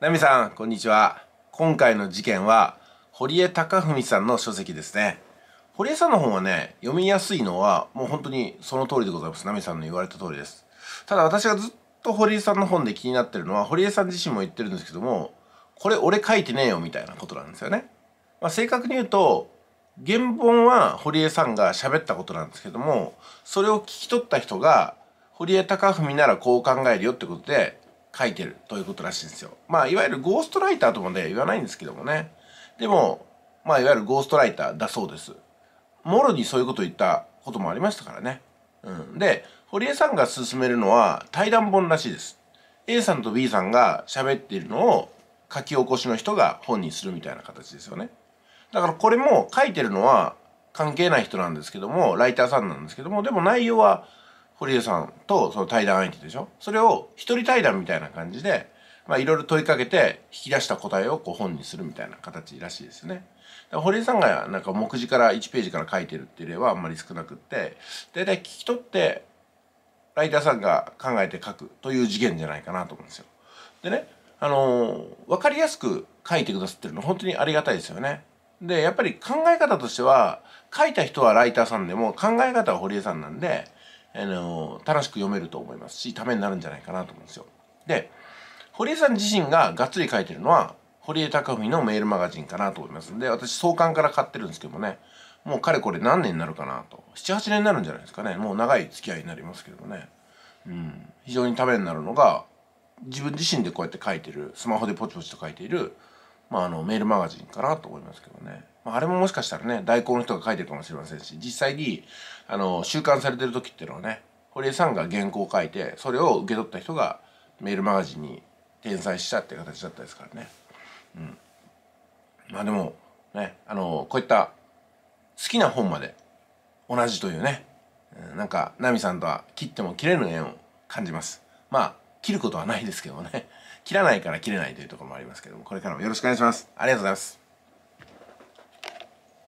ナミさん、こんにちは。今回の事件は、堀江貴文さんの書籍ですね。堀江さんの本はね、読みやすいのは、もう本当にその通りでございます。ナミさんの言われた通りです。ただ私がずっと堀江さんの本で気になってるのは、堀江さん自身も言ってるんですけども、これ俺書いてねえよみたいなことなんですよね。まあ、正確に言うと、原本は堀江さんが喋ったことなんですけども、それを聞き取った人が、堀江貴文ならこう考えるよってことで、書いてるということらしいんですよ。まあ、いわゆるゴーストライターともね、言わないんですけどもね。でも、まあ、いわゆるゴーストライターだそうです。もろにそういうこと言ったこともありましたからね。うん。で、堀江さんが勧めるのは対談本らしいです。A さんと B さんが喋っているのを書き起こしの人が本にするみたいな形ですよね。だからこれも書いてるのは関係ない人なんですけども、ライターさんなんですけども、でも内容は堀江さんとその対談相手でしょそれを一人対談みたいな感じでまあいろいろ問いかけて引き出した答えをこう本にするみたいな形らしいですね。堀江さんがなんか目次から1ページから書いてるっていう例はあんまり少なくって大体聞き取ってライターさんが考えて書くという次元じゃないかなと思うんですよ。でねあのー、分かりやすく書いてくださってるの本当にありがたいですよね。でやっぱり考え方としては書いた人はライターさんでも考え方は堀江さんなんであの楽しく読めると思いますしためになるんじゃないかなと思うんですよ。で堀江さん自身ががっつり書いてるのは堀江貴文のメールマガジンかなと思いますんで私創刊から買ってるんですけどもねもうかれこれ何年になるかなと78年になるんじゃないですかねもう長い付き合いになりますけどもね、うん、非常にためになるのが自分自身でこうやって書いてるスマホでポチポチと書いている、まあ、あのメールマガジンかなと思いますけどね。あれももしかしたらね、代行の人が書いてるかもしれませんし、実際に、あの、収監されてる時っていうのはね、堀江さんが原稿を書いて、それを受け取った人がメールマガジンに転載したっていう形だったですからね。うん。まあでも、ね、あの、こういった好きな本まで同じというね、なんか、ナミさんとは切っても切れぬ縁を感じます。まあ、切ることはないですけどもね、切らないから切れないというところもありますけども、これからもよろしくお願いします。ありがとうございます。